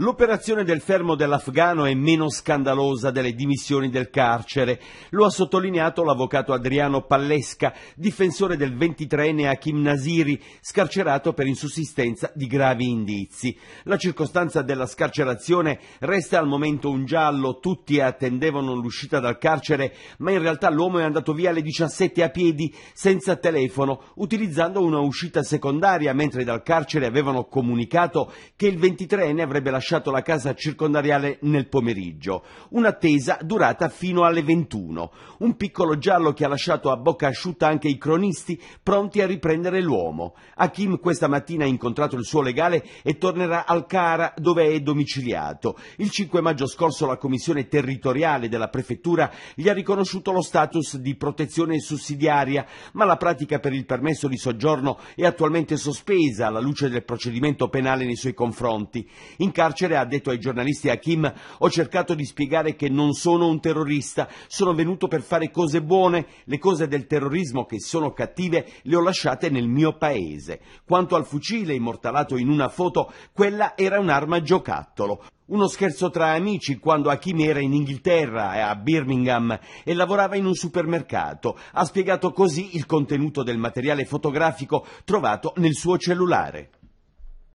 L'operazione del fermo dell'afgano è meno scandalosa delle dimissioni del carcere, lo ha sottolineato l'avvocato Adriano Pallesca, difensore del 23enne Hakim Nasiri, scarcerato per insussistenza di gravi indizi. La circostanza della scarcerazione resta al momento un giallo, tutti attendevano l'uscita dal carcere, ma in realtà l'uomo è andato via alle 17 a piedi, senza telefono, utilizzando una uscita secondaria, mentre dal carcere avevano comunicato che il 23enne avrebbe lasciato lasciato la casa circondariale nel pomeriggio. Un'attesa durata fino alle 21. Un piccolo giallo che ha lasciato a bocca asciutta anche i cronisti pronti a riprendere l'uomo. Hakim questa mattina ha incontrato il suo legale e tornerà al Cara dove è domiciliato. Il 5 maggio scorso la Commissione territoriale della Prefettura gli ha riconosciuto lo status di protezione sussidiaria, ma la pratica per il permesso di soggiorno è attualmente sospesa alla luce del procedimento penale nei suoi confronti. In carcere carcere, ha detto ai giornalisti Hakim, ho cercato di spiegare che non sono un terrorista, sono venuto per fare cose buone, le cose del terrorismo che sono cattive le ho lasciate nel mio paese. Quanto al fucile immortalato in una foto, quella era un'arma giocattolo. Uno scherzo tra amici quando Hakim era in Inghilterra, eh, a Birmingham, e lavorava in un supermercato. Ha spiegato così il contenuto del materiale fotografico trovato nel suo cellulare.